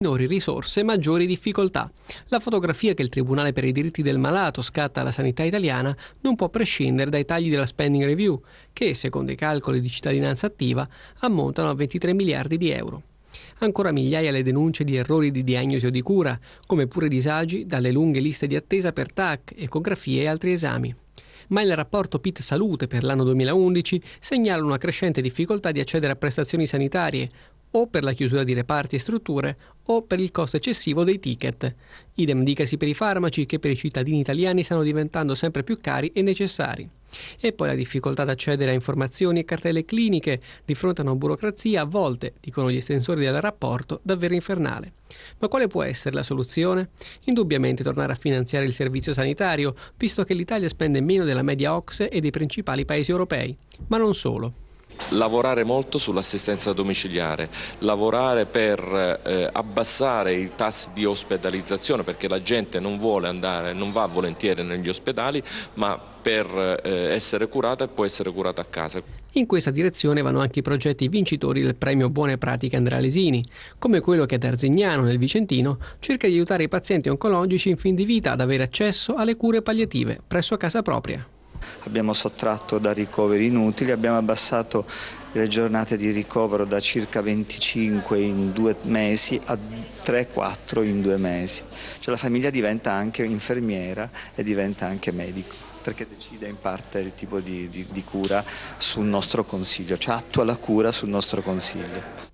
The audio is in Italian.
minori risorse, maggiori difficoltà. La fotografia che il Tribunale per i diritti del malato scatta alla sanità italiana non può prescindere dai tagli della spending review, che, secondo i calcoli di cittadinanza attiva, ammontano a 23 miliardi di euro. Ancora migliaia le denunce di errori di diagnosi o di cura, come pure disagi dalle lunghe liste di attesa per TAC, ecografie e altri esami ma il rapporto PIT Salute per l'anno 2011 segnala una crescente difficoltà di accedere a prestazioni sanitarie, o per la chiusura di reparti e strutture o per il costo eccessivo dei ticket. Idem dicasi per i farmaci che per i cittadini italiani stanno diventando sempre più cari e necessari. E poi la difficoltà ad accedere a informazioni e cartelle cliniche di fronte a una burocrazia a volte, dicono gli estensori del rapporto, davvero infernale. Ma quale può essere la soluzione? Indubbiamente tornare a finanziare il servizio sanitario, visto che l'Italia spende meno della media OXE e dei principali paesi europei. Ma non solo lavorare molto sull'assistenza domiciliare, lavorare per eh, abbassare i tassi di ospedalizzazione perché la gente non vuole andare, non va volentieri negli ospedali ma per eh, essere curata può essere curata a casa. In questa direzione vanno anche i progetti vincitori del premio Buone Pratiche Andrea Lesini, come quello che ad Arzignano, nel Vicentino, cerca di aiutare i pazienti oncologici in fin di vita ad avere accesso alle cure palliative presso casa propria. Abbiamo sottratto da ricoveri inutili, abbiamo abbassato le giornate di ricovero da circa 25 in due mesi a 3-4 in due mesi. Cioè la famiglia diventa anche infermiera e diventa anche medico perché decide in parte il tipo di, di, di cura sul nostro consiglio, cioè attua la cura sul nostro consiglio.